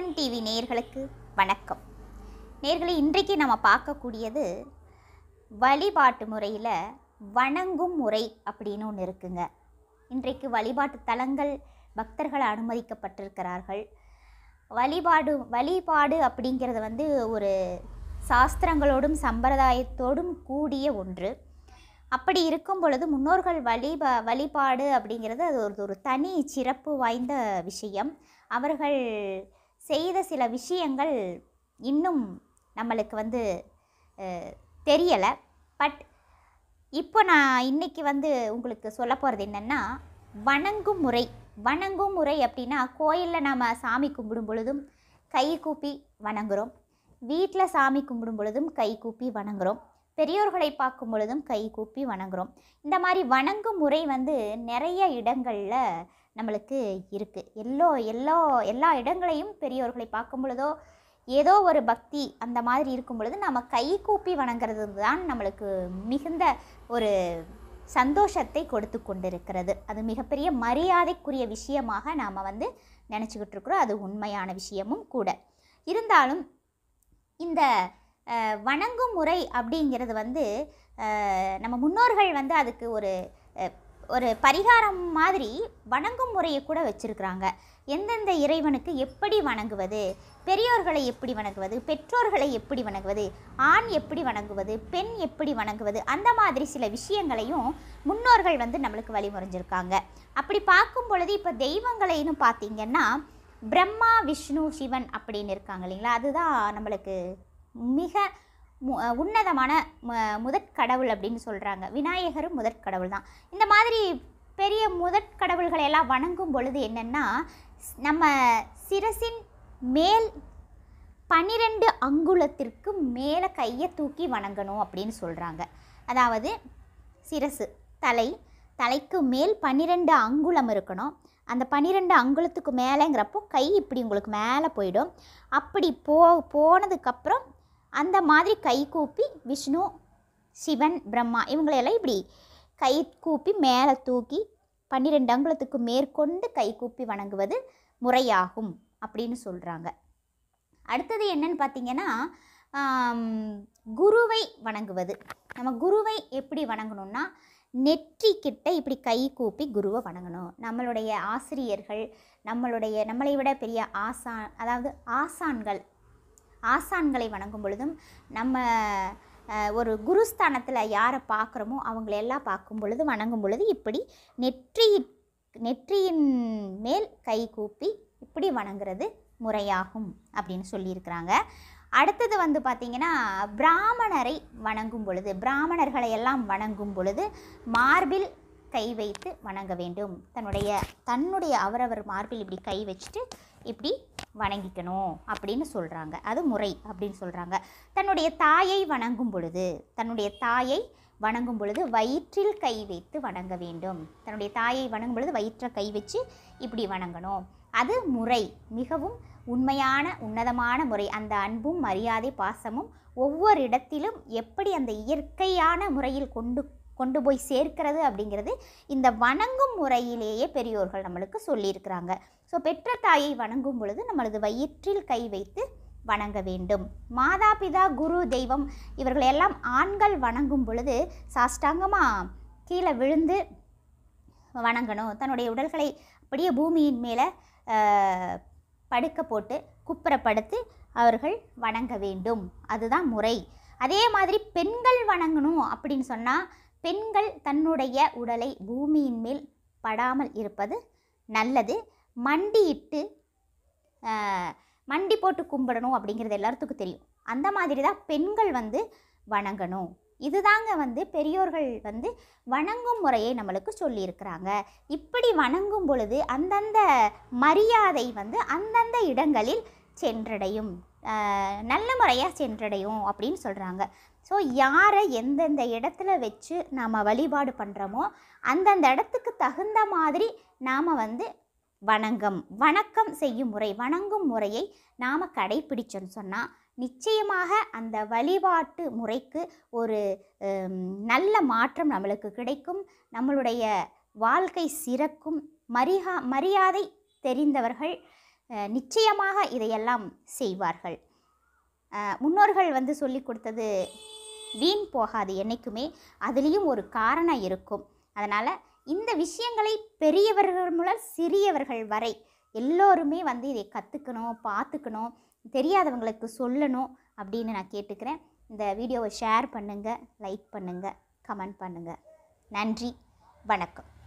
Madhuban TV நேர்களுக்கு வணக்கம் நேர்களை இன்றைக்கு நம்ம பார்க்கக்கூடியது வழிபாட்டு முறையில் வணங்கும் முறை அப்படின்னு ஒன்று இருக்குங்க இன்றைக்கு வழிபாட்டு தலங்கள் பக்தர்கள் அனுமதிக்கப்பட்டிருக்கிறார்கள் வழிபாடு வழிபாடு அப்படிங்கிறது வந்து ஒரு சாஸ்திரங்களோடும் சம்பிரதாயத்தோடும் கூடிய ஒன்று அப்படி இருக்கும் பொழுது முன்னோர்கள் வழிபா வழிபாடு அப்படிங்கிறது அது ஒரு ஒரு தனி சிறப்பு வாய்ந்த விஷயம் அவர்கள் செய்த சில விஷயங்கள் இன்னும் நம்மளுக்கு வந்து தெரியலை பட் இப்போ நான் இன்றைக்கி வந்து உங்களுக்கு சொல்ல போகிறது என்னென்னா வணங்கும் முறை வணங்கும் முறை அப்படின்னா கோயிலில் நாம் சாமி கும்பிடும் பொழுதும் கை கூப்பி வணங்குகிறோம் வீட்டில் சாமி கும்பிடும் பொழுதும் கை கூப்பி வணங்குகிறோம் பெரியோர்களை பார்க்கும் பொழுதும் கை கூப்பி வணங்குகிறோம் இந்த மாதிரி வணங்கும் முறை வந்து நிறைய இடங்களில் நம்மளுக்கு இருக்குது எல்லோ எல்லா எல்லா இடங்களையும் பெரியோர்களை பார்க்கும் பொழுதோ ஏதோ ஒரு பக்தி அந்த மாதிரி இருக்கும் பொழுது நம்ம கை கூப்பி வணங்குறது தான் நம்மளுக்கு மிகுந்த ஒரு சந்தோஷத்தை கொடுத்து கொண்டிருக்கிறது அது மிகப்பெரிய மரியாதைக்குரிய விஷயமாக நாம் வந்து நினச்சிக்கிட்டு இருக்கிறோம் அது உண்மையான விஷயமும் கூட இருந்தாலும் இந்த வணங்கும் முறை அப்படிங்கிறது வந்து நம்ம முன்னோர்கள் வந்து அதுக்கு ஒரு ஒரு பரிகாரம் மாதிரி வணங்கும் முறையை கூட வச்சுருக்குறாங்க எந்தெந்த இறைவனுக்கு எப்படி வணங்குவது பெரியோர்களை எப்படி வணங்குவது பெற்றோர்களை எப்படி வணங்குவது ஆண் எப்படி வணங்குவது பெண் எப்படி வணங்குவது அந்த மாதிரி சில விஷயங்களையும் முன்னோர்கள் வந்து நம்மளுக்கு வழிமுறைஞ்சிருக்காங்க அப்படி பார்க்கும் பொழுது இப்போ தெய்வங்களைன்னு பார்த்திங்கன்னா பிரம்மா விஷ்ணு சிவன் அப்படின்னு இருக்காங்க இல்லைங்களா அதுதான் நம்மளுக்கு மிக மு உன்னதமான முதற்கடவுள் அப்படின்னு சொல்கிறாங்க விநாயகரும் முதற்கடவுள் தான் இந்த மாதிரி பெரிய முதற்கடவுள்களை எல்லாம் வணங்கும் பொழுது என்னென்னா நம்ம சிரசின் மேல் பன்னிரெண்டு அங்குலத்திற்கு மேலே கையை தூக்கி வணங்கணும் அப்படின்னு சொல்கிறாங்க அதாவது சிரசு தலை தலைக்கு மேல் பன்னிரெண்டு அங்குலம் இருக்கணும் அந்த பன்னிரெண்டு அங்குலத்துக்கு மேலேங்கிறப்போ கை இப்படி உங்களுக்கு மேலே போயிடும் அப்படி போ போனதுக்கப்புறம் அந்த மாதிரி கை கூப்பி விஷ்ணு சிவன் பிரம்மா இவங்களையெல்லாம் இப்படி கை கூப்பி மேலே தூக்கி பன்னிரெண்டு அங்குலத்துக்கு மேற்கொண்டு கை கூப்பி வணங்குவது முறையாகும் அப்படின்னு சொல்கிறாங்க அடுத்தது என்னன்னு பார்த்தீங்கன்னா குருவை வணங்குவது நம்ம குருவை எப்படி வணங்கணும்னா நெற்றி கிட்ட இப்படி கை கூப்பி குருவை வணங்கணும் நம்மளுடைய ஆசிரியர்கள் நம்மளுடைய நம்மளை விட பெரிய ஆசான் அதாவது ஆசான்கள் ஆசான்களை வணங்கும் பொழுதும் நம்ம ஒரு குருஸ்தானத்தில் யாரை பார்க்குறோமோ அவங்களெல்லாம் பார்க்கும் பொழுது வணங்கும் பொழுது இப்படி நெற்றி நெற்றியின் மேல் கை கூப்பி இப்படி வணங்குறது முறையாகும் அப்படின்னு சொல்லியிருக்கிறாங்க அடுத்தது வந்து பார்த்திங்கன்னா பிராமணரை வணங்கும் பொழுது பிராமணர்களை எல்லாம் வணங்கும் பொழுது மார்பில் கை வைத்து வணங்க வேண்டும் தன்னுடைய தன்னுடைய அவரவர் மார்பில் இப்படி கை வச்சுட்டு இப்படி வணங்கிக்கணும் அப்படின்னு சொல்கிறாங்க அது முறை அப்படின்னு சொல்கிறாங்க தன்னுடைய தாயை வணங்கும் பொழுது தன்னுடைய தாயை வணங்கும் பொழுது வயிற்றில் கை வைத்து வணங்க வேண்டும் தன்னுடைய தாயை வணங்கும் பொழுது வயிற்றை கை வச்சு இப்படி வணங்கணும் அது முறை மிகவும் உண்மையான உன்னதமான முறை அந்த அன்பும் மரியாதை பாசமும் ஒவ்வொரு இடத்திலும் எப்படி அந்த இயற்கையான முறையில் கொண்டு கொண்டு போய் சேர்க்கிறது அப்படிங்கிறது இந்த வணங்கும் முறையிலேயே பெரியோர்கள் நம்மளுக்கு சொல்லியிருக்கிறாங்க ஸோ பெற்ற தாயை வணங்கும் பொழுது நம்மளது வயிற்றில் கை வைத்து வணங்க வேண்டும் மாதா பிதா குரு தெய்வம் இவர்களையெல்லாம் ஆண்கள் வணங்கும் பொழுது சாஷ்டாங்கமாக கீழே விழுந்து வணங்கணும் தன்னுடைய உடல்களை அப்படியே பூமியின் மேலே படுக்க போட்டு குப்புறப்படுத்தி அவர்கள் வணங்க வேண்டும் அதுதான் முறை அதே மாதிரி பெண்கள் வணங்கணும் அப்படின்னு சொன்னால் பெண்கள் தன்னுடைய உடலை பூமியின் மேல் படாமல் இருப்பது நல்லது மண்டியிட்டு மண்டி போட்டு கும்பிடணும் அப்படிங்கிறது எல்லாத்துக்கும் தெரியும் அந்த மாதிரி தான் பெண்கள் வந்து வணங்கணும் இதுதாங்க வந்து பெரியோர்கள் வந்து வணங்கும் முறையை நம்மளுக்கு சொல்லியிருக்கிறாங்க இப்படி வணங்கும் பொழுது அந்தந்த மரியாதை வந்து அந்தந்த இடங்களில் சென்றடையும் நல்ல முறையாக சென்றடையும் அப்படின்னு சொல்கிறாங்க ஸோ யாரை எந்தெந்த இடத்துல வச்சு நாம் வழிபாடு பண்ணுறோமோ அந்தந்த இடத்துக்கு தகுந்த மாதிரி நாம் வந்து வணங்கம் வணக்கம் செய்யும் முறை வணங்கும் முறையை நாம் கடைபிடிச்சோன்னு சொன்னால் நிச்சயமாக அந்த வழிபாட்டு முறைக்கு ஒரு நல்ல மாற்றம் நம்மளுக்கு கிடைக்கும் நம்மளுடைய வாழ்க்கை சிறக்கும் மரியா மரியாதை தெரிந்தவர்கள் நிச்சயமாக இதையெல்லாம் செய்வார்கள் முன்னோர்கள் வந்து சொல்லி கொடுத்தது வீண் போகாது என்றைக்குமே அதுலேயும் ஒரு காரணம் இருக்கும் அதனால் இந்த விஷயங்களை பெரியவர்கள் மூலம் சிறியவர்கள் வரை எல்லோருமே வந்து இதை கற்றுக்கணும் பார்த்துக்கணும் தெரியாதவங்களுக்கு சொல்லணும் அப்படின்னு நான் கேட்டுக்கிறேன் இந்த வீடியோவை ஷேர் பண்ணுங்கள் லைக் பண்ணுங்கள் கமெண்ட் பண்ணுங்கள் நன்றி வணக்கம்